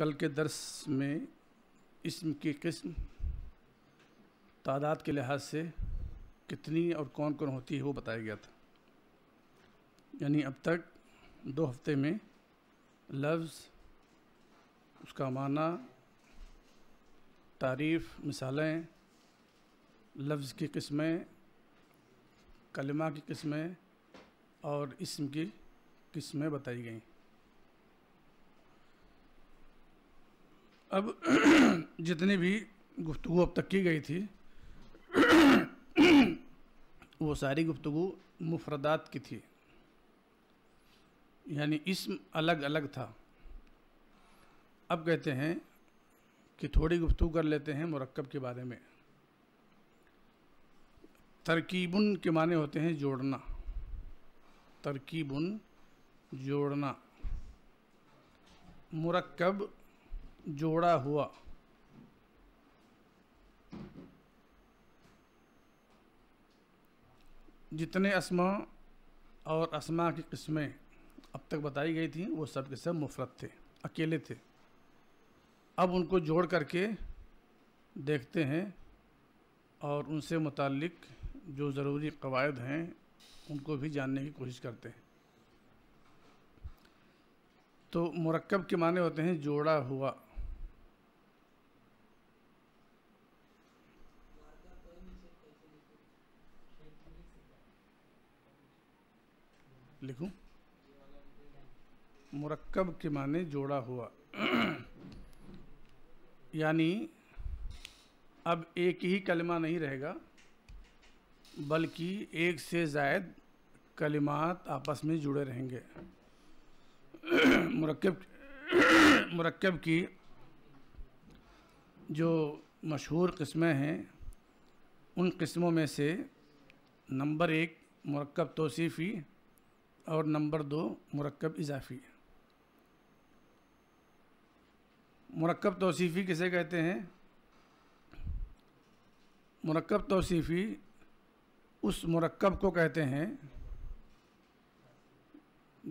कल के दर्स में इसम की किस्म तादाद के लिहाज से कितनी और कौन कौन होती है वो बताया गया था यानी अब तक दो हफ्ते में लफ्ज़ उसका माना तारीफ़ मिसालें लफ्ज़ की किस्में कलमा की किस्में और इसम की किस्में बताई गई अब जितनी भी गुफ्तु अब तक की गई थी वो सारी गुफ्तु मुफरदात की थी यानी इसम अलग अलग था अब कहते हैं कि थोड़ी गुफ्तु कर लेते हैं मरक्ब के बारे में तरकीबन के माने होते हैं जोड़ना तरकीबन जोड़ना मुरक्कब जोड़ा हुआ जितने असमा और असमा की किस्में अब तक बताई गई थी वो सब के सब मुफरत थे अकेले थे अब उनको जोड़ करके देखते हैं और उनसे मुतलक जो ज़रूरी कवायद हैं उनको भी जानने की कोशिश करते हैं तो मरकब के माने होते हैं जोड़ा हुआ लिखूं मुरक्कब के माने जोड़ा हुआ यानी अब एक ही कलमा नहीं रहेगा बल्कि एक से जायद कलिमात आपस में जुड़े रहेंगे मुरक्कब मुरक्कब की जो मशहूर किस्में हैं उन किस्मों में से नंबर एक मुरक्कब तोसीफ़ी और नंबर दो मरकब इजाफी मरकब तोसीफ़ी किसे कहते हैं मरकब तोसीफ़ी उस मरकब को कहते हैं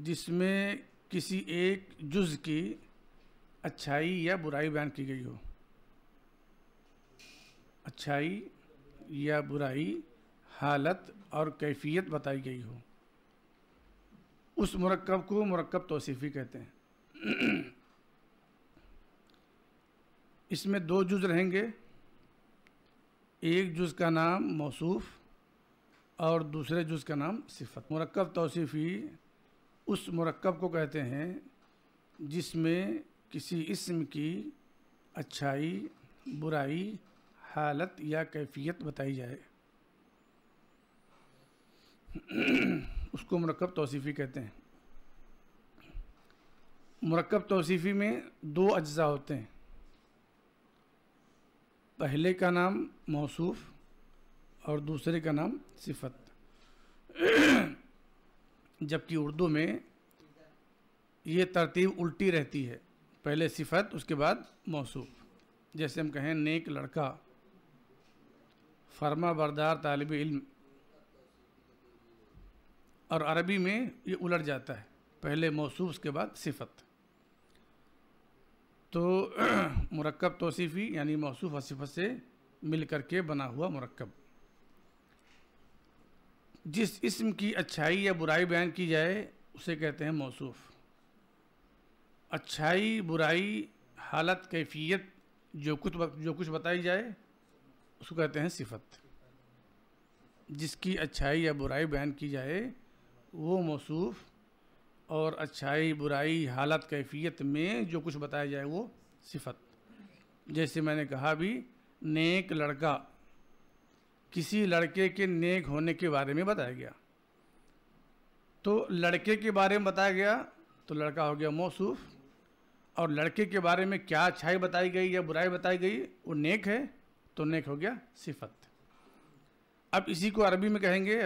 जिसमें किसी एक जुज़ की अच्छाई या बुराई बयान की गई हो अच्छाई या बुराई हालत और कैफियत बताई गई हो उस मरकब को मरकब तोसीफ़ी कहते हैं इसमें दो जुज रहेंगे एक जुज का नाम मौसूफ़ और दूसरे जुज का नाम सिफत मरकब तोसीफ़ी उस मरकब को कहते हैं जिसमें किसी इसम की अच्छाई बुराई हालत या कैफियत बताई जाए उसको मरकब तोसीफ़ी कहते हैं मरकब तोसीफ़ी में दो अज्जा होते हैं पहले का नाम मौसूफ़ और दूसरे का नाम सिफत जबकि उर्दू में ये तरतीब उल्टी रहती है पहले सिफत उसके बाद मौसूफ जैसे हम कहें नेक लड़का फर्मा बरदार तालब इल्म और अरबी में ये उलट जाता है पहले मौसूस के बाद सिफत तो मरकब तोसीफ़ी यानी मौसूफ और सिफत से मिल कर के बना हुआ मरकब जिस इसम की अच्छाई या बुराई बयान की जाए उसे कहते हैं मौसूफ़ अच्छाई बुराई हालत कैफियत जो कुछ जो कुछ बताई जाए उसको कहते हैं सिफत जिसकी अच्छाई या बुराई बयान की जाए वो मौसूफ़ और अच्छाई बुराई हालत कैफियत में जो कुछ बताया जाए वो सिफत जैसे मैंने कहा भी नेक लड़का किसी लड़के के नेक होने के बारे में बताया गया तो लड़के के बारे में बताया गया तो लड़का हो गया मौसूफ और लड़के के बारे में क्या अच्छाई बताई गई या बुराई बताई गई वो नेक है तो नेक हो गया सिफत अब इसी को अरबी में कहेंगे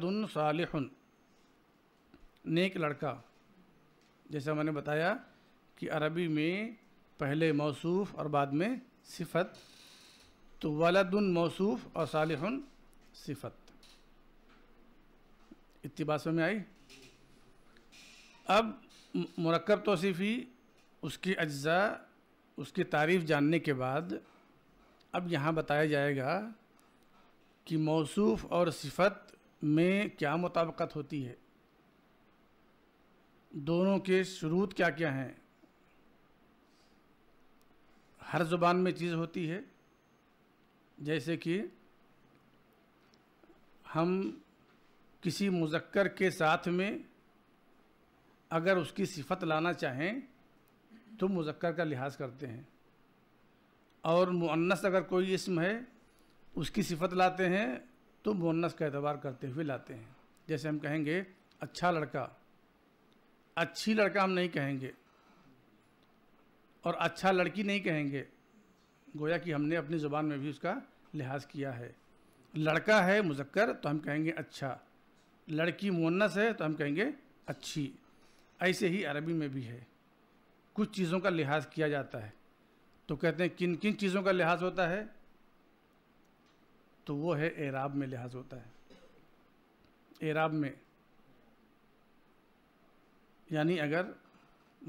दुन सालहन नेक लड़का जैसा मैंने बताया कि अरबी में पहले मौसूफ़ और बाद में सिफत तो वलदन मौसूफ़ और सालहन सिफत इतनी बात समझ में आई अब मरकब तोसीफ़ी उसकी अज्जा उसकी तारीफ़ जानने के बाद अब यहाँ बताया जाएगा कि मौसूफ़ और सिफत में क्या मुताबकत होती है दोनों के शुरूत क्या क्या हैं हर ज़ुबान में चीज़ होती है जैसे कि हम किसी मुजक्कर के साथ में अगर उसकी सिफत लाना चाहें तो मुजक्कर का लिहाज करते हैं और मुअन्नस अगर कोई इसम है उसकी सिफत लाते हैं तो मुअन्नस का एतबार करते हुए लाते हैं जैसे हम कहेंगे अच्छा लड़का अच्छी लड़का हम नहीं कहेंगे और अच्छा लड़की नहीं कहेंगे गोया कि हमने अपनी ज़ुबान में भी उसका लिहाज किया है लड़का है मुजक्कर तो हम कहेंगे अच्छा लड़की मुन्नस है तो हम कहेंगे अच्छी ऐसे ही अरबी में भी है कुछ चीज़ों का लिहाज किया जाता है तो कहते हैं किन किन चीज़ों का लिहाज होता है तो वो है एराब में लिहाज होता है एराब में यानी अगर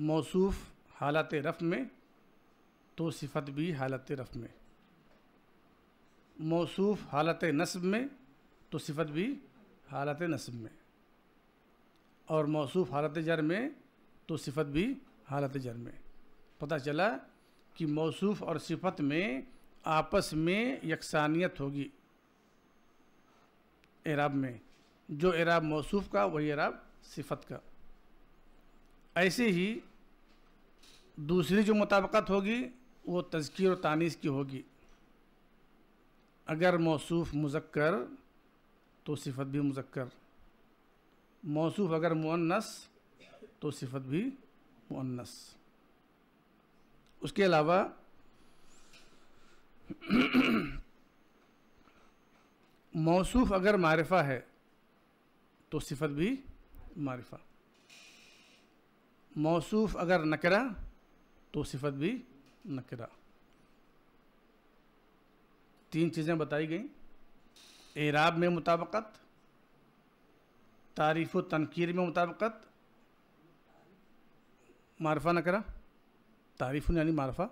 मौसूफ हालत रफ़ में तो सिफत भी हालत रफ़ में मौसूफ हालत नस्ब में तो सिफत भी हालत नस्ब में और मौसूफ हालत जर में तो सिफत भी हालत जर में पता चला कि मौसूफ और सिफत में आपस में यकसानियत होगी एराब में जो एराब मौसूफ का वही एराब सिफत का ऐसे ही दूसरी जो मुताबकत होगी वो तज़कीर और तानीस की होगी अगर मौसूफ़ मुजक्कर तो सिफत भी मुजक्कर मौसूफ़ अगर मुअन्नस तो सिफत भी मुअन्नस उसके अलावा मौसूफ़ अगर मारिफा है तो सिफत भी मारिफा मौसूफ अगर नकरा तो सिफत भी नकरा तीन चीज़ें बताई गई एराब में मुताबकत तारीफ़ व तनकीर में मुताबकत मारफा नकरा तारीफ़ यानी मारफा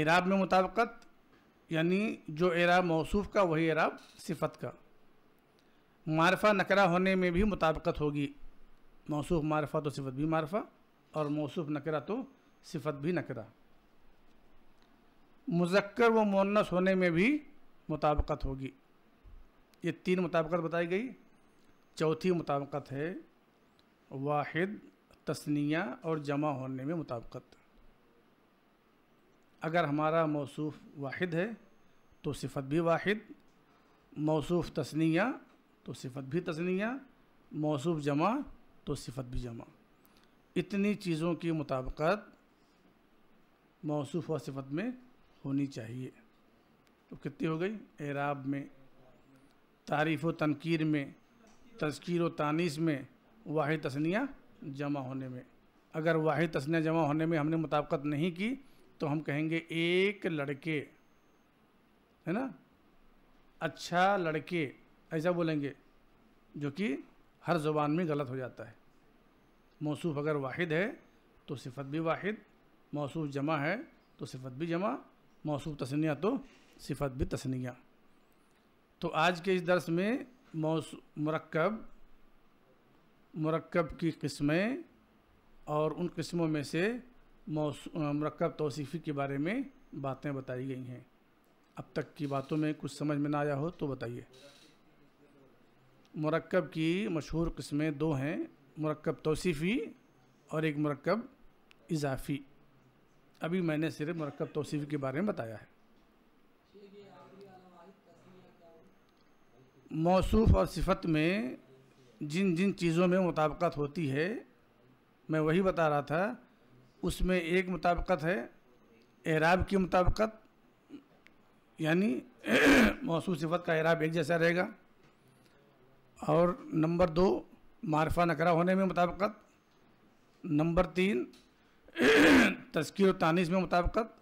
एराब में मुताबकत यानी जो एराब मौसूफ का वही एराब सिफत का मारफा नकरा होने में भी मुताबकत होगी मौसू मारफा तो सिफत भी मारफा और मौसू नकरा तो सिफत भी नकरा मुजक्कर व मोनस होने में भी मुताबकत होगी ये तीन मुताबकत बताई गई चौथी मुताबकत है वाहिद तस्निया और जमा होने में मुताबकत अगर हमारा मौसू वाहिद है तो सिफत भी वाहिद मौसू तस्निया तो सिफत भी तस्निया मौसू जमा तो सिफत भी जमा इतनी चीज़ों की मुताबकत मौसूफ व सिफत में होनी चाहिए तो कितनी हो गई एराब में तारीफ़ व तनकीर में तस्कीर व तानीस में वाहि तस्निया जमा होने में अगर वाहि तस्निया जमा होने में हमने मुताबकत नहीं की तो हम कहेंगे एक लड़के है ना अच्छा लड़के ऐसा बोलेंगे जो कि हर ज़ुबान में गलत हो जाता है मौसूफ़ अगर वाहिद है तो सिफत भी वाहिद मौसूफ़ जमा है तो सिफत भी जमा मौसूफ़ तसनिया तो सिफत भी तसनिया तो आज के इस दर्स में मौस मरकब मरकब की किस्में और उन किस्मों में से मरकब तोसीफ़ी के बारे में बातें बताई गई हैं अब तक की बातों में कुछ समझ में ना आया हो तो बताइए मरकब की मशहूर किस्में दो हैं मरकब तोसीफ़ी और एक मरकब इजाफ़ी अभी मैंने सिर्फ मरकब तोसीफ़ी के बारे में बताया है मौसू और सिफत में जिन जिन चीज़ों में मुताबकत होती है मैं वही बता रहा था उसमें एक मुताबकत है एराब की मुताबकत यानी मौसू सिफत का एराब एक जैसा रहेगा और नंबर दो मारफा नकरा होने में मुताबकत नंबर तीन तस्कीर तानिस में मुताबकत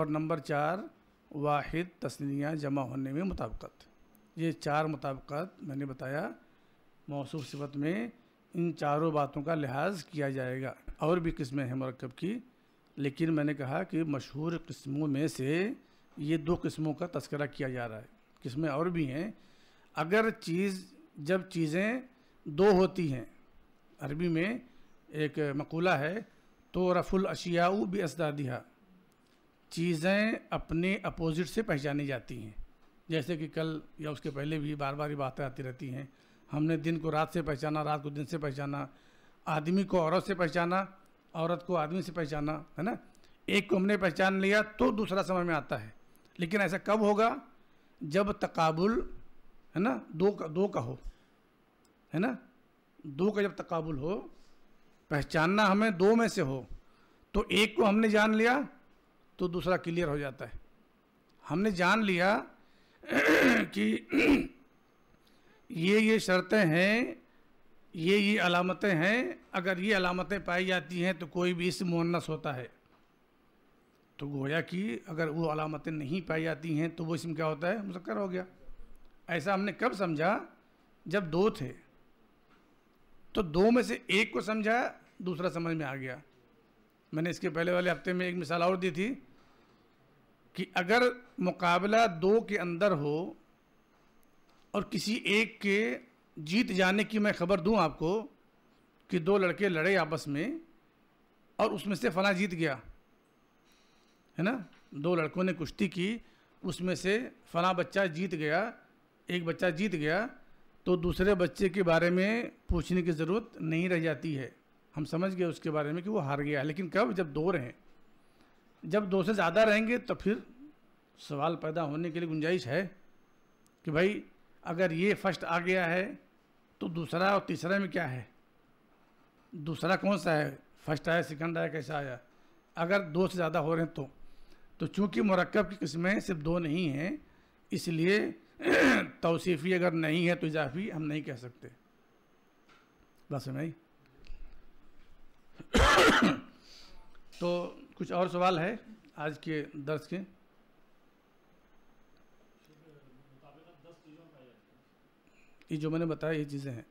और नंबर चार वाहिद तस्नियाँ जमा होने में मुताबकत ये चार मुताबकत मैंने बताया मौसू सिफत में इन चारों बातों का लिहाज किया जाएगा और भी किस्में हैं मरकब की लेकिन मैंने कहा कि मशहूर किस्मों में से ये दो किस्मों का तस्करा किया जा रहा है किस्में और भी हैं अगर चीज़ जब चीज़ें दो होती हैं अरबी में एक मकूला है तो रफुल अशियाऊ भी असदादिया चीज़ें अपने अपोज़िट से पहचानी जाती हैं जैसे कि कल या उसके पहले भी बार बार ये बातें आती रहती हैं हमने दिन को रात से पहचाना रात को दिन से पहचाना आदमी को औरत से पहचाना औरत को आदमी से पहचाना है ना एक को हमने पहचान लिया तो दूसरा समय में आता है लेकिन ऐसा कब होगा जब तकाबुल है ना दो का दो का हो है ना दो का जब तकबुल हो पहचानना हमें दो में से हो तो एक को हमने जान लिया तो दूसरा क्लियर हो जाता है हमने जान लिया कि ये ये शर्तें हैं ये ये अलामतें हैं अगर ये अलामतें पाई जाती हैं तो कोई भी इस मुन्नस होता है तो गोया कि अगर वो अलामतें नहीं पाई जाती हैं तो वो इसमें क्या होता है मुसक्र हो गया ऐसा हमने कब समझा जब दो थे तो दो में से एक को समझाया दूसरा समझ में आ गया मैंने इसके पहले वाले हफ्ते में एक मिसाल और दी थी कि अगर मुकाबला दो के अंदर हो और किसी एक के जीत जाने की मैं खबर दूं आपको कि दो लड़के लड़े आपस में और उसमें से फला जीत गया है ना दो लड़कों ने कुश्ती की उसमें से फला बच्चा जीत गया एक बच्चा जीत गया तो दूसरे बच्चे के बारे में पूछने की ज़रूरत नहीं रह जाती है हम समझ गए उसके बारे में कि वो हार गया है लेकिन कब जब दो रहें जब दो से ज़्यादा रहेंगे तो फिर सवाल पैदा होने के लिए गुंजाइश है कि भाई अगर ये फर्स्ट आ गया है तो दूसरा और तीसरा में क्या है दूसरा कौन सा है फर्स्ट आया सेकंड आया कैसा आया अगर दो से ज़्यादा हो रहे हैं तो तो चूँकि मरकब की किस्में सिर्फ दो नहीं हैं इसलिए तोसीफ़ी अगर नहीं है तो इजाफी हम नहीं कह सकते बस नहीं तो कुछ और सवाल है आज के दर्ज के ये जो मैंने बताया ये चीज़ें हैं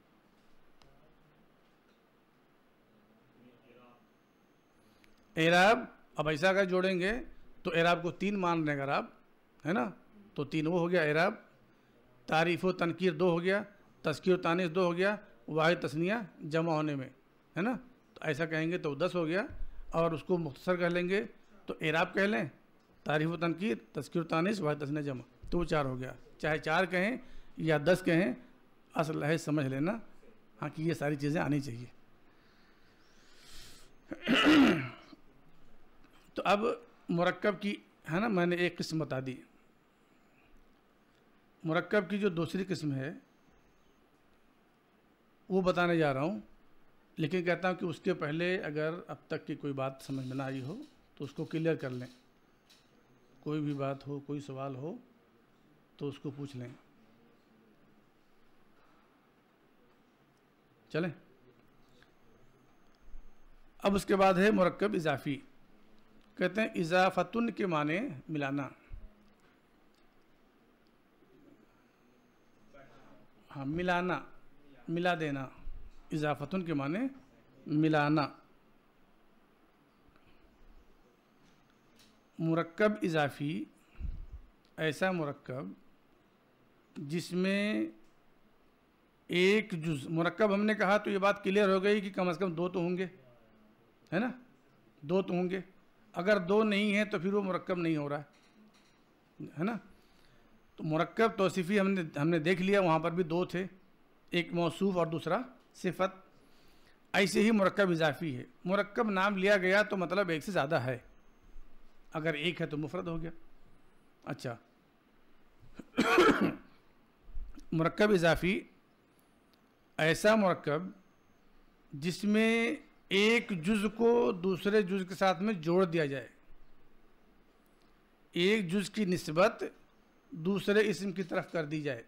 एराब अब ऐसा अगर जोड़ेंगे तो एराब को तीन मान रहे अगर आप है ना तो तीन वो हो गया एराब तारीफ़ व तनकीर दो हो गया तस्कीर तानिस दो हो गया वाहि तस्निया जमा होने में है ना तो ऐसा कहेंगे तो दस हो गया और उसको मुख्तसर कह लेंगे तो एराब कह लें तारीफ़ व तनकीर तस्कीर तानिस वाहि तस्निया जमा तो वो चार हो गया चाहे चार कहें या दस कहें असल है समझ लेना हाँ कि ये सारी चीज़ें आनी चाहिए तो अब मरकब की है ना मैंने एक किस्म बता दी मरकब की जो दूसरी किस्म है वो बताने जा रहा हूँ लेकिन कहता हूँ कि उसके पहले अगर अब तक की कोई बात समझ में ना आई हो तो उसको क्लियर कर लें कोई भी बात हो कोई सवाल हो तो उसको पूछ लें चलें अब उसके बाद है मरकब इजाफ़ी कहते हैं इजाफतुन के माने मिलाना हाँ मिलाना मिला देना इजाफतन के माने मिलाना मरकब इजाफी ऐसा मरकब जिसमें एक जुज मरकब हमने कहा तो ये बात क्लियर हो गई कि कम से कम दो तो होंगे है ना दो तो होंगे अगर दो नहीं है तो फिर वो मरकब नहीं हो रहा है है ना तो मरकब तोसीफ़ी हमने हमने देख लिया वहाँ पर भी दो थे एक मौसूफ़ और दूसरा सिफत ऐसे ही मरकब इजाफी है मरकब नाम लिया गया तो मतलब एक से ज़्यादा है अगर एक है तो मुफरत हो गया अच्छा मरकब इजाफी ऐसा मरकब जिसमें एक जुज़ को दूसरे जुज़ के साथ में जोड़ दिया जाए एक जुज़ की नस्बत दूसरे इसम की तरफ कर दी जाए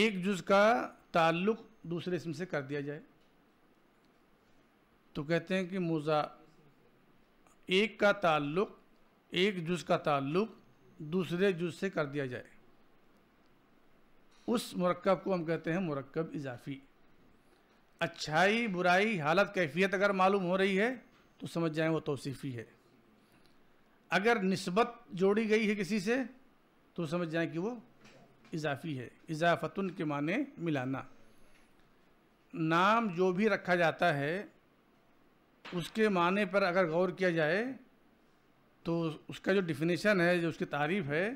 एक जुज का ताल्लुक दूसरे इसम से कर दिया जाए तो कहते हैं कि मोजा एक का ताल्लुक एक जुज का ताल्लुक दूसरे जुज से कर दिया जाए उस मरकब को हम कहते हैं मरकब इजाफी अच्छाई बुराई हालत कैफियत अगर मालूम हो रही है तो समझ जाएं वो तोसीफ़ी है अगर नस्बत जोड़ी गई है किसी से तो समझ जाएं कि वो इजाफ़ी है इजाफ़तन के माने मिलाना नाम जो भी रखा जाता है उसके माने पर अगर गौर किया जाए तो उसका जो डिफिनेशन है जो उसकी तारीफ है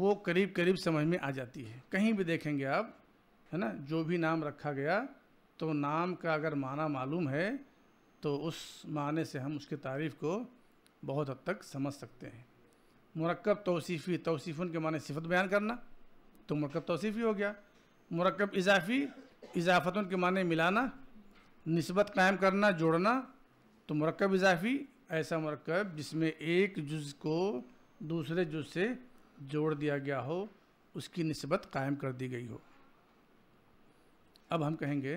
वो करीब करीब समझ में आ जाती है कहीं भी देखेंगे आप है ना जो भी नाम रखा गया तो नाम का अगर माना मालूम है तो उस माने से हम उसकी तारीफ़ को बहुत हद तक समझ सकते हैं मरकब तोसीफ़ी तोसीफ़न के माने सिफत बयान करना तो मरकब तोसीफ़ी हो गया मरकब इजाफ़ी इजाफ़तों के माने मिलाना नस्बत कायम करना जोड़ना तो मरकब इजाफ़ी ऐसा मरकब जिसमें एक जुज़ को दूसरे जुज़ से जोड़ दिया गया हो उसकी नस्बत कायम कर दी गई हो अब हम कहेंगे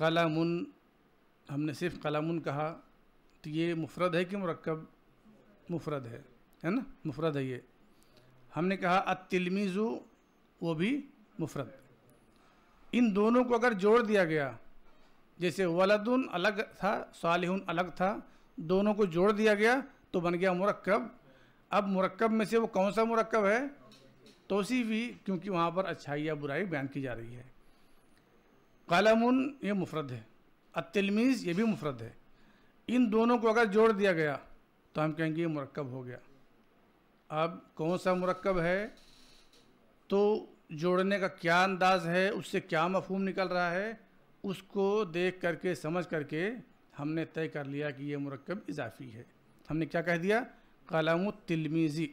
कलमुन हमने सिर्फ कलामुन कहा तो ये मुफरद है कि मरकब मुफरद है है ना मुफरद है ये हमने कहा अतिलमीज़ु वो भी मुफरद इन दोनों को अगर जोड़ दिया गया जैसे वलदुन अलग था सालिहुन अलग था दोनों को जोड़ दिया गया तो बन गया मुरक्कब अब मुरक्कब में से वो कौन सा मुरक्कब है तोसी भी क्योंकि वहाँ पर अच्छाई या बुराई बयान की जा रही है कलमुन ये मुफरद है अतलमीज़ ये भी मुफरत है इन दोनों को अगर जोड़ दिया गया तो हम कहेंगे ये मरकब हो गया अब कौन सा मरकब है तो जोड़ने का क्या अंदाज है उससे क्या मफहम निकल रहा है उसको देख करके समझ करके हमने तय कर लिया कि ये मरकब इजाफी है हमने क्या कह दिया कलाम तिलमीज़ी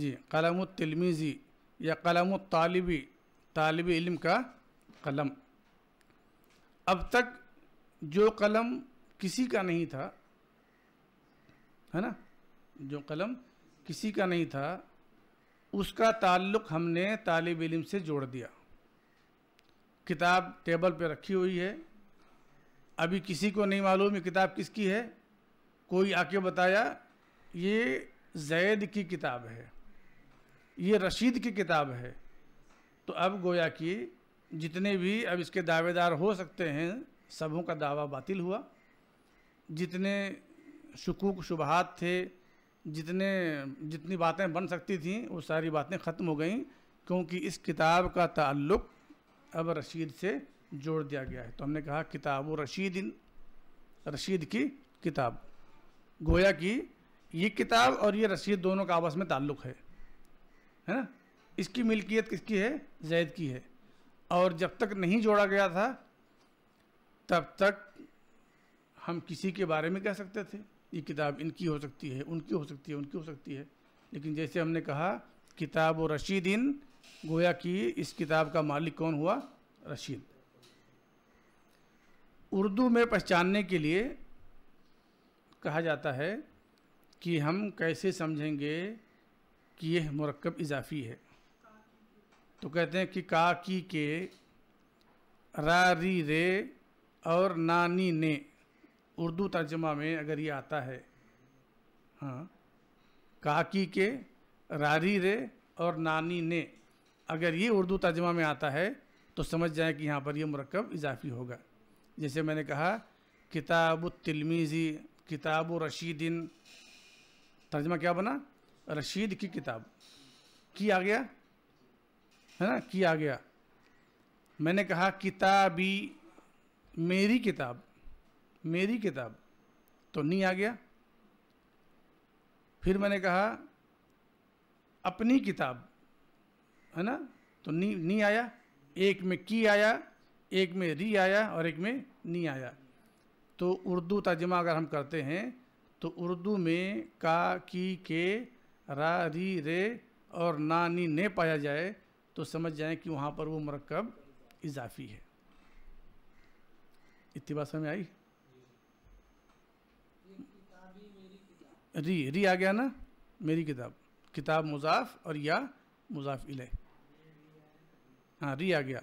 जी कलाम तिलमीज़ी या कलाम तालबी तालब इल्म का कलम अब तक जो कलम किसी का नहीं था है ना जो कलम किसी का नहीं था उसका ताल्लुक़ हमने तालब इलम से जोड़ दिया किताब टेबल पे रखी हुई है अभी किसी को नहीं मालूम ये किताब किसकी है कोई आके बताया ये जैद की किताब है ये रशीद की किताब है तो अब गोया कि जितने भी अब इसके दावेदार हो सकते हैं सबों का दावा बातिल हुआ जितने शकूक शुबहत थे जितने जितनी बातें बन सकती थीं वो सारी बातें ख़त्म हो गई क्योंकि इस किताब का ताल्लुक अब रशीद से जोड़ दिया गया है तो हमने कहा किताब रशीद इन रशीद की किताब गोया की ये किताब और ये रशीद दोनों का आपस में ताल्लुक़ है है ना इसकी मिल्कियत किसकी है जैद की है और जब तक नहीं जोड़ा गया था तब तक हम किसी के बारे में कह सकते थे ये किताब इनकी हो सकती है उनकी हो सकती है उनकी हो सकती है लेकिन जैसे हमने कहा किताब और रशीदीन गोया कि इस किताब का मालिक कौन हुआ रशीद उर्दू में पहचानने के लिए कहा जाता है कि हम कैसे समझेंगे कि यह मरकब इजाफी है तो कहते हैं कि काकी के रारी रे और नानी ने उर्दू तर्जमा में अगर ये आता है हाँ काकी के रारी रे और नानी ने अगर ये उर्दू तर्जमा में आता है तो समझ जाए कि यहाँ पर यह मरकब इजाफी होगा जैसे मैंने कहा किताब तिलमीज़ी किताब रशीदिन तर्जमा क्या बना रशीद की किताब की आ गया है ना किया गया मैंने कहा किताबी मेरी किताब मेरी किताब तो नहीं आ गया फिर मैंने कहा अपनी किताब है ना तो नी नहीं आया एक में की आया एक में री आया और एक में नी आया तो उर्दू तर्जमा अगर हम करते हैं तो उर्दू में का की के रा री रे और ना नी ने पाया जाए तो समझ जाएं कि वहाँ पर वो मरकब इजाफी है इतनी बात समय आई री री आ गया ना मेरी किताब किताब मुजाफ और या मुजाफ इले हाँ री आ गया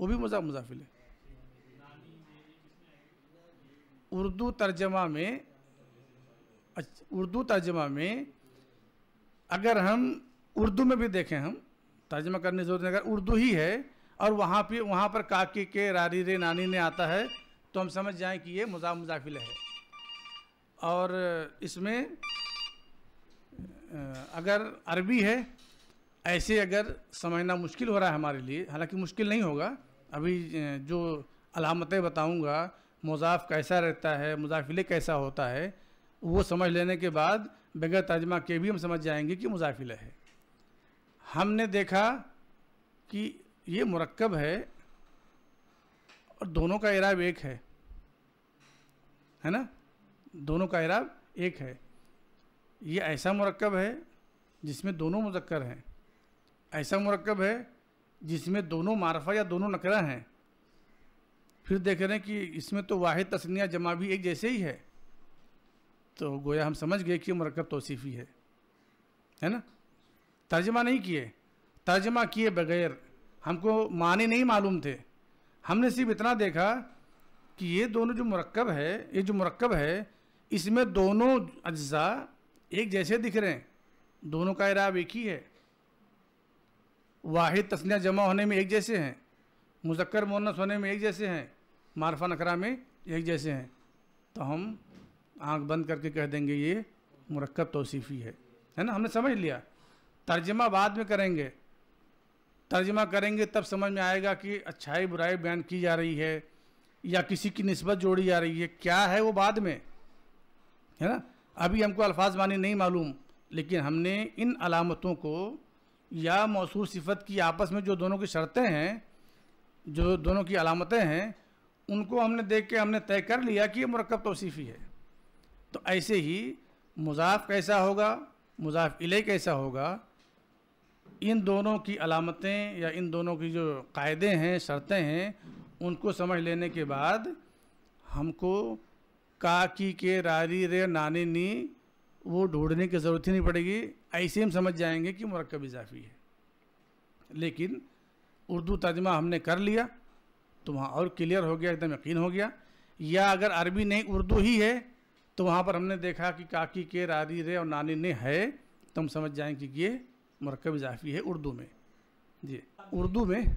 वो भी मुजाफ मुजाफ इले उर्दू तर्जमा में उर्दू तर्जमा में अगर हम उर्दू में भी देखें हम तर्जमा करने की जरूरत नहीं अगर उर्दू ही है और वहाँ पे वहाँ पर काकी के रारी रे नानी ने आता है तो हम समझ जाएं कि ये मजाक मुजाफिल है और इसमें अगर अरबी है ऐसे अगर समझना मुश्किल हो रहा है हमारे लिए हालांकि मुश्किल नहीं होगा अभी जो अलामतें बताऊंगा मुजाफ कैसा रहता है मुजाफिले कैसा होता है वो समझ लेने के बाद बगैर तर्जमा के भी हम समझ जाएंगे कि मुजाफिल है हमने देखा कि ये मरक्ब है और दोनों का इराब एक है है ना दोनों का इराब एक है ये ऐसा मरक्ब है जिसमें दोनों मुजक्कर हैं ऐसा मरक्ब है जिसमें दोनों मारफा या दोनों नकरा हैं फिर देख रहे हैं कि इसमें तो वाहिद तस्निया जमा भी एक जैसे ही है तो गोया हम समझ गए कि मरकब तोसीफ़ी है है ना तर्जमा नहीं किए तर्जमा किए बगैर हमको माने नहीं मालूम थे हमने सिर्फ इतना देखा कि ये दोनों जो मरकब है ये जो मरकब है इसमें दोनों अज्जा एक जैसे दिख रहे हैं दोनों का इराब एक ही है वाहिद तस्निया जमा होने में एक जैसे हैं मुजक्कर मोनस होने में एक जैसे हैं मारफा नखरा में एक जैसे हैं तो हम आँख बंद करके कह देंगे ये मरकब तोसीफ़ी है है ना हमने समझ लिया तर्जमा बाद में करेंगे तर्जमा करेंगे तब समझ में आएगा कि अच्छाई बुराई बयान की जा रही है या किसी की नस्बत जोड़ी जा रही है क्या है वो बाद में है ना अभी हमको अल्फाज मानी नहीं मालूम लेकिन हमने इन अलामतों को या मौसू सिफत की आपस में जो दोनों की शर्तें हैं जो दोनों की अलामतें हैं उनको हमने देख के हमने तय कर लिया कि ये मरकब तोसीफ़ी है तो ऐसे ही मुजाफ कैसा होगा मुजाफ इले कैसा होगा इन दोनों की अलामतें या इन दोनों की जो कायदे हैं शर्तें हैं उनको समझ लेने के बाद हमको काकी के रारी रे नानी नी वो ढूंढने की ज़रूरत ही नहीं पड़ेगी ऐसे हम समझ जाएंगे कि मरकब इजाफी है लेकिन उर्दू तर्जमा हमने कर लिया तो वहाँ और क्लियर हो गया एकदम यकीन हो गया या अगर अरबी नहीं उर्दू ही है तो वहाँ पर हमने देखा कि काकी के रारी रे और नानी ने है तो हम समझ जाएँ कि ये मरकब इजाफी है उर्दू में जी उर्दू में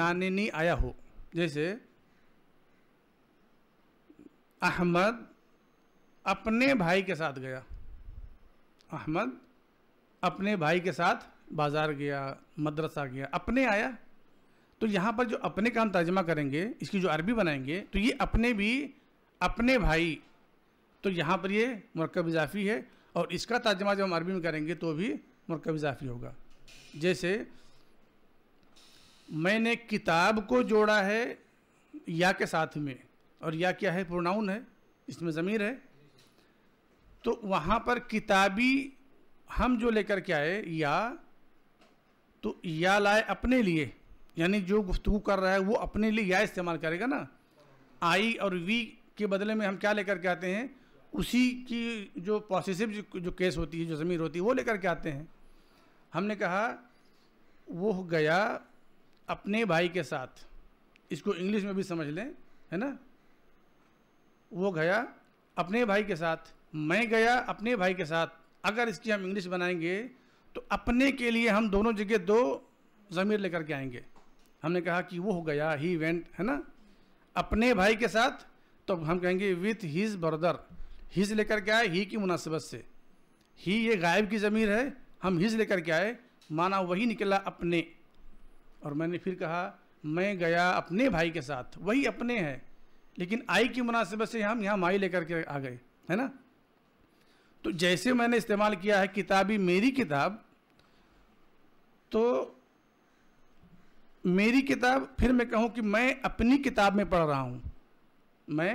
नानिनी आया हो जैसे अहमद अपने भाई के साथ गया अहमद अपने भाई के साथ बाज़ार गया मदरसा गया अपने आया तो यहाँ पर जो अपने का हम तर्जमा करेंगे इसकी जो अरबी बनाएंगे तो ये अपने भी अपने भाई तो यहाँ पर ये मरकब इजाफी है और इसका तर्जमा जब हम अरबी में करेंगे तो भी मरकब इजाफी होगा जैसे मैंने किताब को जोड़ा है या के साथ में और या क्या है प्रोनाउन है इसमें ज़मीर है तो वहाँ पर किताबी हम जो लेकर के आए या तो या लाए अपने लिए यानी जो गुफ्तु कर रहा है वो अपने लिए या इस्तेमाल करेगा ना आई और वी के बदले में हम क्या लेकर के आते हैं उसी की जो पॉसिसिव जो, जो केस होती है जो ज़मीर होती है वो लेकर के आते हैं हमने कहा वो गया अपने भाई के साथ इसको इंग्लिश में भी समझ लें है ना वो गया अपने भाई के साथ मैं गया अपने भाई के साथ अगर इसकी हम इंग्लिश बनाएंगे तो अपने के लिए हम दोनों जगह दो ज़मीर लेकर के आएंगे हमने कहा कि वो हो गया ही वेंट है ना अपने भाई के साथ तो हम कहेंगे विथ हीज ब्रदर हीज लेकर के आए ही की मुनासिबत से ही ये गायब की ज़मीर है हम हिज लेकर के आए माना वही निकला अपने और मैंने फिर कहा मैं गया अपने भाई के साथ वही अपने है लेकिन आई की मुनासिबत से हम यहाँ माई लेकर के आ गए है ना तो जैसे मैंने इस्तेमाल किया है किताबी मेरी किताब तो मेरी किताब फिर मैं कहूँ कि मैं अपनी किताब में पढ़ रहा हूँ मैं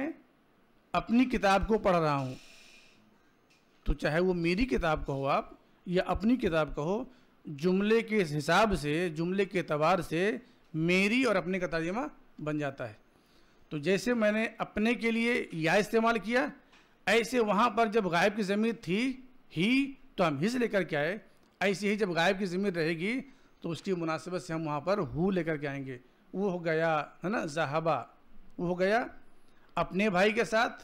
अपनी किताब को पढ़ रहा हूँ तो चाहे वो मेरी किताब कहो आप या अपनी किताब कहो जुमले के हिसाब से जुमले के एतबार से मेरी और अपने का तर्जमा बन जाता है तो जैसे मैंने अपने के लिए या इस्तेमाल किया ऐसे वहाँ पर जब गायब की ज़मीर थी ही तो हम हिज लेकर के आए ऐसे ही जब गायब की ज़मीर रहेगी तो उसकी मुनासिबत से हम वहाँ पर हु लेकर के आएंगे वो हो गया है ना जहाबा वो हो गया अपने भाई के साथ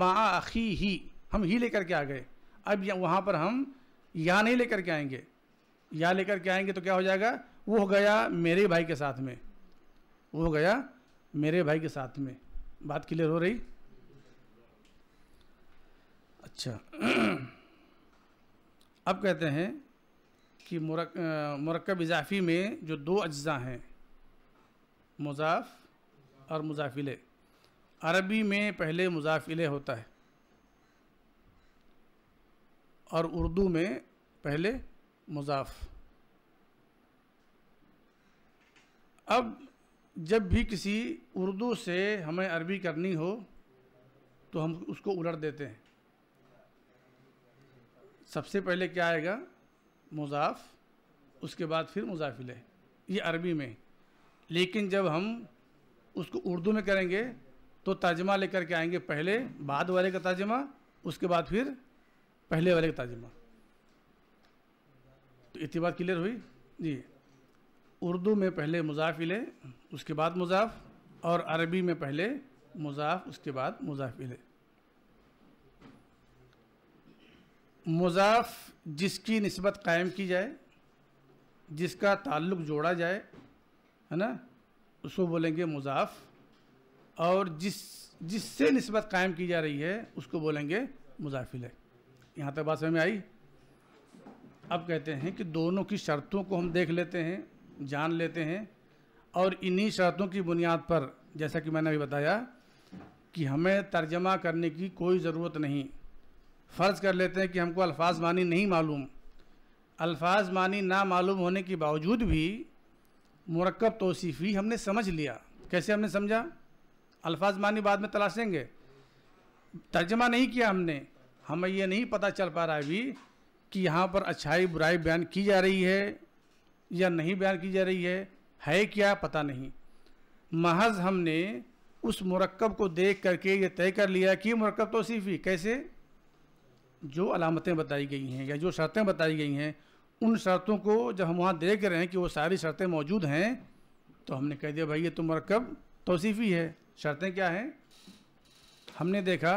माँ अखी ही हम ही लेकर के आ गए अब वहाँ पर हम या नहीं लेकर के आएंगे या लेकर के आएंगे तो क्या हो जाएगा वो हो गया मेरे भाई के साथ में वो हो गया मेरे भाई के साथ में बात क्लियर हो रही अच्छा अब कहते हैं कि मरकब इजाफी में जो दो अज्जा हैं मुजाफ और मुजाफिले अरबी में पहले मुजाफिले होता है और उर्दू में पहले मुजाफ अब जब भी किसी उर्दू से हमें अरबी करनी हो तो हम उसको उलट देते हैं सबसे पहले क्या आएगा मुजाफ उसके बाद फिर मुजाफिल है ये अरबी में लेकिन जब हम उसको उर्दू में करेंगे तो तर्जमा लेकर के आएंगे पहले बाद वाले का तर्जमा उसके बाद फिर पहले वाले का तर्जमा तो इतनी बात क्लियर हुई जी उर्दू में पहले मुजाफिले उसके बाद मुजाफ और अरबी में पहले मुजाफ उसके बाद मुजाफिले मुजाफ जिसकी नस्बत कायम की जाए जिसका ताल्लुक जोड़ा जाए है ना उसको बोलेंगे मुजाफ और जिस जिससे नस्बत कायम की जा रही है उसको बोलेंगे मुजाफिल है यहाँ तक बात समझ में आई अब कहते हैं कि दोनों की शर्तों को हम देख लेते हैं जान लेते हैं और इन्हीं शर्तों की बुनियाद पर जैसा कि मैंने अभी बताया कि हमें तर्जमा करने की कोई ज़रूरत नहीं फ़र्ज़ कर लेते हैं कि हमको अल्फाज मानी नहीं मालूम अल्फाज मानी ना मालूम होने के बावजूद भी मरकब तोसीफ़ी हमने समझ लिया कैसे हमने समझा अल्फाज मानी बाद में तलाशेंगे तर्जमा नहीं किया हमने हमें यह नहीं पता चल पा रहा है अभी कि यहाँ पर अच्छाई बुराई बयान की जा रही है या नहीं बयान की जा रही है है क्या पता नहीं महज हमने उस मरकब को देख करके ये तय कर लिया कि मरकब तोसीफ़ी कैसे जो अलामतें बताई गई हैं या जो शर्तें बताई गई हैं उन शर्तों को जब हम वहाँ देख रहे हैं कि वो सारी शर्तें मौजूद हैं तो हमने कह दिया भाई ये तो मरकब तोसीफ़ी है शर्तें क्या हैं हमने देखा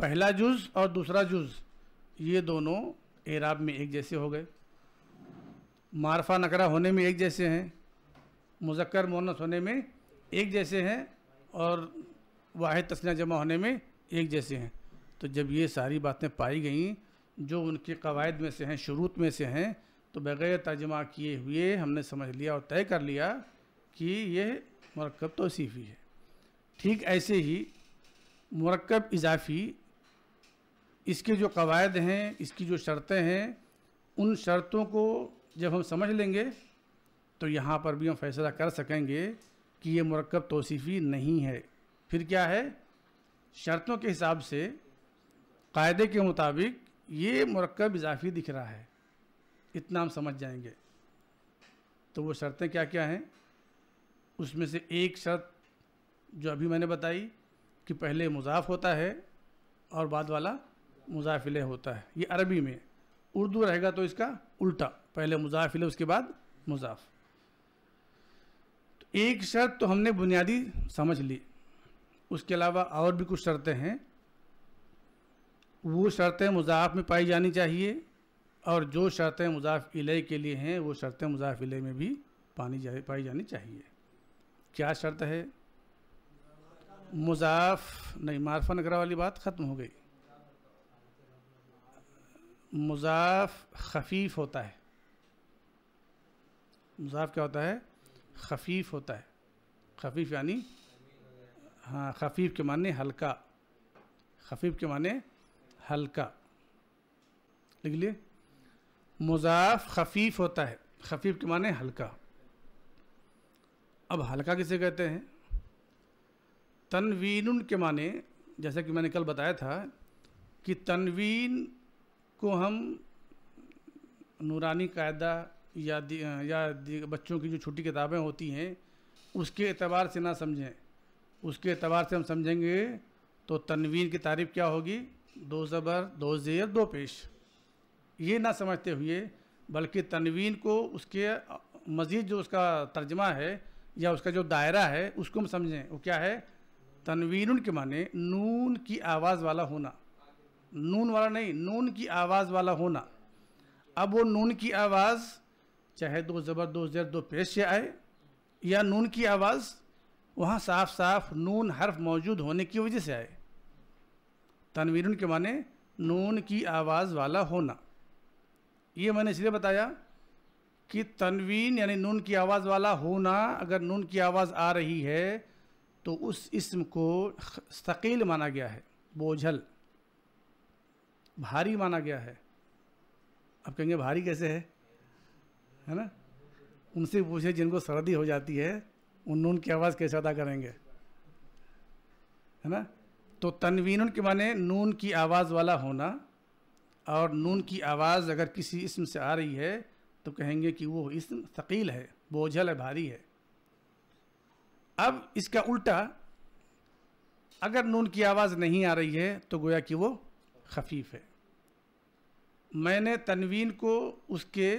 पहला जुज़ और दूसरा जुज़ ये दोनों एराब में एक जैसे हो गए मारफा नकरा होने में एक जैसे हैं मुजक्कर मोनस होने में एक जैसे हैं और वाहिद तस्ना जमा होने में एक जैसे हैं तो जब ये सारी बातें पाई गई जो उनके कवायद में से हैं शुरूत में से हैं तो बग़ैर तर्जमा किए हुए हमने समझ लिया और तय कर लिया कि ये मरकब तोसीफ़ी है ठीक ऐसे ही मरकब इजाफ़ी इसके जो कवायद हैं इसकी जो शर्तें हैं उन शर्तों को जब हम समझ लेंगे तो यहाँ पर भी हम फैसला कर सकेंगे कि ये मरकब तोसीफ़ी नहीं है फिर क्या है शर्तों के हिसाब से कायदे के मुताबिक ये मरकब इजाफी दिख रहा है इतना हम समझ जाएंगे तो वो शर्तें क्या क्या हैं उसमें से एक शर्त जो अभी मैंने बताई कि पहले मुजाफ होता है और बाद वाला मुजाफिल होता है ये अरबी में उर्दू रहेगा तो इसका उल्टा पहले मुजाफिल उसके बाद मुजाफ तो एक शर्त तो हमने बुनियादी समझ ली उसके अलावा और भी कुछ शर्तें हैं वो शर्तें मुजाफ में पाई जानी चाहिए और जो शर्तें मुजाफ इले के लिए हैं वो शर्तें मुजाफ इले में भी पानी जा, पाई जानी चाहिए क्या शर्त है मुजाफ नहीं मारफा नगरा वाली बात ख़त्म हो गई मुजाफ खफीफ होता है मुजाफ क्या होता है खफीफ होता है खफीफ यानी हाँ खफीफ के माने हल्का खफीफ के माने हल्का लिख लिए मुजाफ खफीफ होता है खफीफ के माने हल्का अब हल्का किसे कहते हैं तनवीन के माने जैसा कि मैंने कल बताया था कि तनवीन को हम नूरानी कायदा या दि, या दि, बच्चों की जो छोटी किताबें होती हैं उसके एतबार से ना समझें उसके एतबार से हम समझेंगे तो तनवीन की तारीफ़ क्या होगी दो ज़बर दो ज़ेर दो पेश ये ना समझते हुए बल्कि तनवीन को उसके मज़ीद जो उसका तर्जमा है या उसका जो दायरा है उसको हम समझें वो क्या है तनवीन के माने नून की आवाज़ वाला होना नून वाला नहीं नून की आवाज़ वाला होना अब वो नून की आवाज़ चाहे दो ज़बर दो ज़ेर दो पेश से आए या नून की आवाज़ वहाँ साफ साफ नून हर्फ मौजूद होने की वजह से आए तनवीर के माने नून की आवाज़ वाला होना ये मैंने इसलिए बताया कि तनवीन यानी नून की आवाज़ वाला होना अगर नून की आवाज़ आ रही है तो उस इसम को शकील माना गया है बोझल भारी माना गया है अब कहेंगे भारी कैसे है है ना उनसे पूछे जिनको सर्दी हो जाती है उन नून की आवाज़ कैसे अदा करेंगे है ना तो तनवीन के माने नून की आवाज़ वाला होना और नून की आवाज़ अगर किसी इसम से आ रही है तो कहेंगे कि वो इसम शकील है बोझल है भारी है अब इसका उल्टा अगर नून की आवाज़ नहीं आ रही है तो गोया कि वो खफीफ है मैंने तनवीन को उसके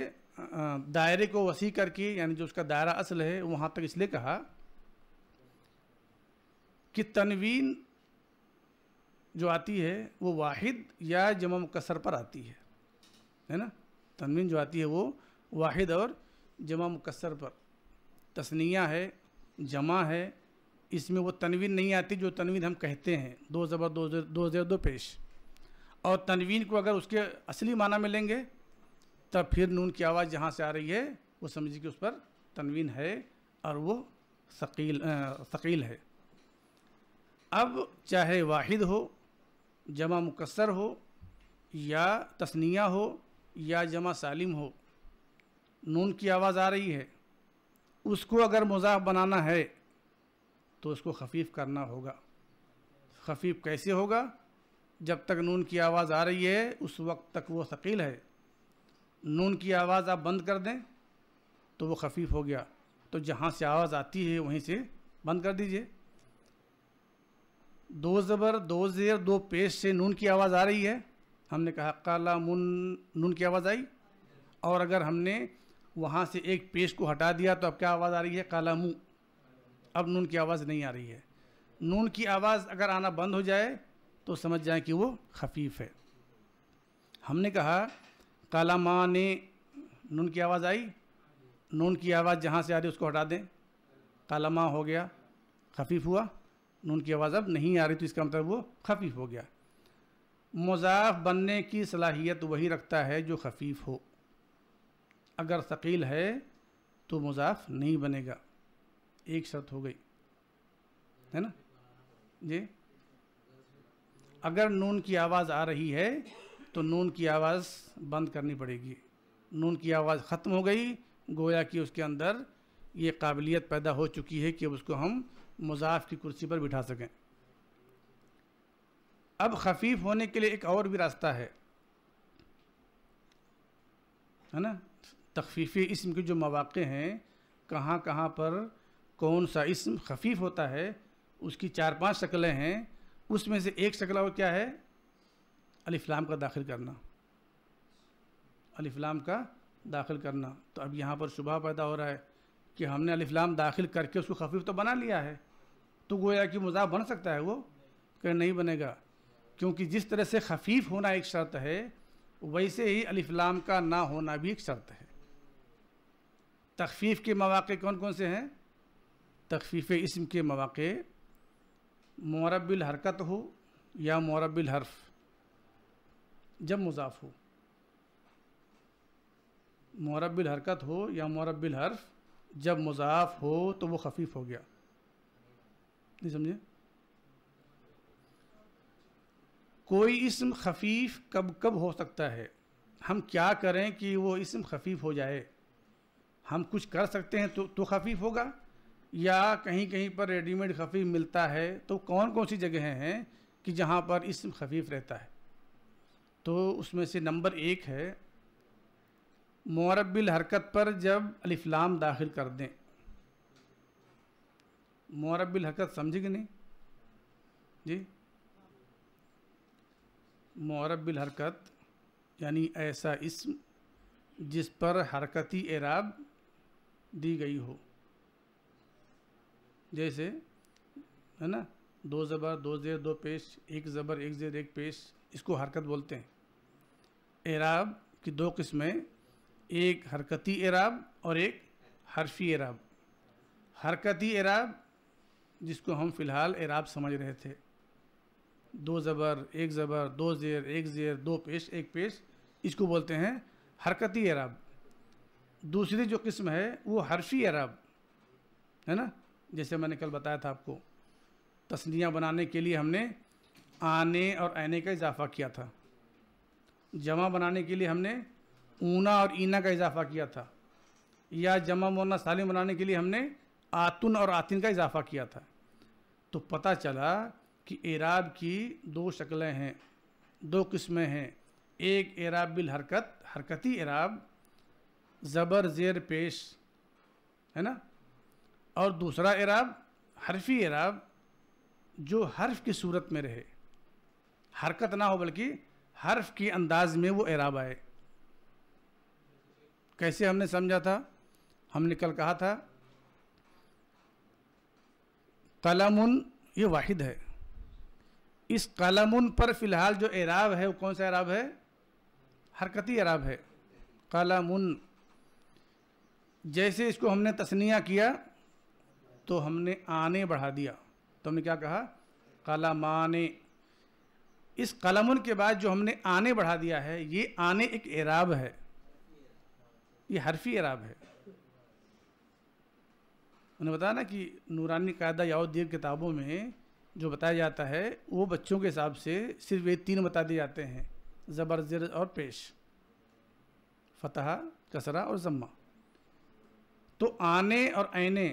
दायरे को वसी करके यानी जो उसका दायरा असल है वहाँ तक इसलिए कहा कि तनवीन जो आती है वो वाहिद या जमा मुकसर पर आती है है ना तनवीन जो आती है वो वाहिद और जमा मुकसर पर तस्निया है जमा है इसमें वो तनवीन नहीं आती जो तनवीन हम कहते हैं दो ज़बर दो जर, दो दो पेश और तनवीन को अगर उसके असली माना में लेंगे तब फिर नून की आवाज़ जहाँ से आ रही है वो समझिए कि उस पर तनवीन है और वो शकील शकील है अब चाहे वाहिद हो जमा मुकसर हो या तस्निया हो या जमा सालिम हो नून की आवाज़ आ रही है उसको अगर मज़ाक बनाना है तो उसको खफीफ़ करना होगा खफीफ़ कैसे होगा जब तक नून की आवाज़ आ रही है उस वक्त तक वो शकील है नून की आवाज़ आप बंद कर दें तो वो खफीफ़ हो गया तो जहाँ से आवाज़ आती है वहीं से बंद कर दीजिए दो ज़बर दो ज़ेर दो पेश से नून की आवाज़ आ रही है हमने कहा काला मुन नून की आवाज़ आई और अगर हमने वहाँ से एक पेश को हटा दिया तो अब क्या आवाज़ आ रही है काला मुँह अब नून की आवाज़ नहीं आ रही है नून की आवाज़ अगर आना बंद हो जाए तो समझ जाए कि वो खफीफ़ है हमने कहा काला माँ ने नून की आवाज़ आई नून की आवाज़ जहाँ से आ रही उसको हटा दें काला माँ हो गया खफीफ हुआ नून की आवाज़ अब नहीं आ रही तो इसका मतलब वो खफीफ हो गया मज़ाफ़ बनने की सलाहियत वही रखता है जो खफीफ हो अगर शकील है तो मज़ाफ़ नहीं बनेगा एक शर्त हो गई है ना जी अगर नून की आवाज़ आ रही है तो नून की आवाज़ बंद करनी पड़ेगी नून की आवाज़ ख़त्म हो गई गोया कि उसके अंदर ये काबिलियत पैदा हो चुकी है कि अब उसको हम मुजाफ की कुर्सी पर बिठा सकें अब खफीफ होने के लिए एक और भी रास्ता है है ना तखफीफी इसम के जो मौाक़े हैं कहाँ कहाँ पर कौन सा इसम खफीफ होता है उसकी चार पांच शक्लें हैं उसमें से एक शक्ल वो क्या है अलीफ्लाम का दाखिल करना अलीफ्लाम का दाखिल करना तो अब यहाँ पर शुभ पैदा हो रहा है कि हमने अलीफ्लाम दाखिल करके उसको खफीफ तो बना लिया है तो गोया कि मुजाफ बन सकता है वो कह नहीं बनेगा क्योंकि जिस तरह से खफीफ होना एक शर्त है वैसे ही अलिफ्लाम का ना होना भी एक शर्त है तखफीफ के मौाक़े कौन कौन से हैं तखफीफ इसम के मौाक़े मौरबिल हरकत हो या मौरबिल हर्फ जब मुजाफ हो मौरबिल हरकत हो या मौरबिल हर्फ जब मुजाफ हो तो वो खफीफ हो गया नहीं समझे कोई इसम खफीफ कब कब हो सकता है हम क्या करें कि वो इसम खफीफ हो जाए हम कुछ कर सकते हैं तो तो खफीफ होगा या कहीं कहीं पर रेडीमेड खफीफ मिलता है तो कौन कौन सी जगहें हैं कि जहाँ पर इसम खफीफ रहता है तो उसमें से नंबर एक है मरबिल हरकत पर जब अलिफ्लाम दाखिल कर दें मोरबिल हरकत समझे कि नहीं जी मोरबिल हरकत यानी ऐसा इसम जिस पर हरकती एराब दी गई हो जैसे है ना दो ज़बर दो ज़ेर दो पेश एक ज़बर एक ज़ेर एक पेश इसको हरकत बोलते हैं एराब की दो किस्में एक हरकती एराब और एक हरफी एराब हरकती एराब जिसको हम फिलहाल एराब समझ रहे थे दो ज़बर एक ज़बर दो ज़ेर एक ज़ेर दो पेश एक पेश इसको बोलते हैं हरकती एराब दूसरी जो किस्म है वो हर्फी एराब है ना जैसे मैंने कल बताया था आपको तस्नियाँ बनाने के लिए हमने आने और आने का इजाफा किया था जमा बनाने के लिए हमने ऊना और ईना का इजाफा किया था या जमा मोना सालिम बनाने के लिए हमने आतुन और आतिन का इजाफा किया था तो पता चला कि एराब की दो शक्लें हैं दो किस्में हैं एक एराब बिल हरकत हरकती एराब ज़बर ज़ेर पेश है ना और दूसरा एराब हरफी एराब जो हर्फ की सूरत में रहे हरकत ना हो बल्कि हर्फ के अंदाज में वो एराब आए कैसे हमने समझा था हमने कल कहा था कलमुन ये वाहिद है इस कलमुन पर फिलहाल जो एराब है वो कौन सा एराब है हरकती एराब है कलमुन जैसे इसको हमने तस्निया किया तो हमने आने बढ़ा दिया तो हमने क्या कहा कलामाने इस कलमुन के बाद जो हमने आने बढ़ा दिया है ये आने एक एराब है ये हरफी एराब है उन्हें बताया ना कि नूरानी कायदा यावदीन किताबों में जो बताया जाता है वो बच्चों के हिसाब से सिर्फ ये तीन बता दिए जाते हैं ज़बर ज़र और पेश फतह कसरा और ज़म्मा तो आने और आने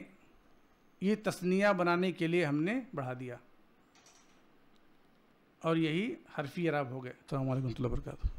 ये तस्निया बनाने के लिए हमने बढ़ा दिया और यही हरफी अराब हो गए अल्लाम वरहमल वर्का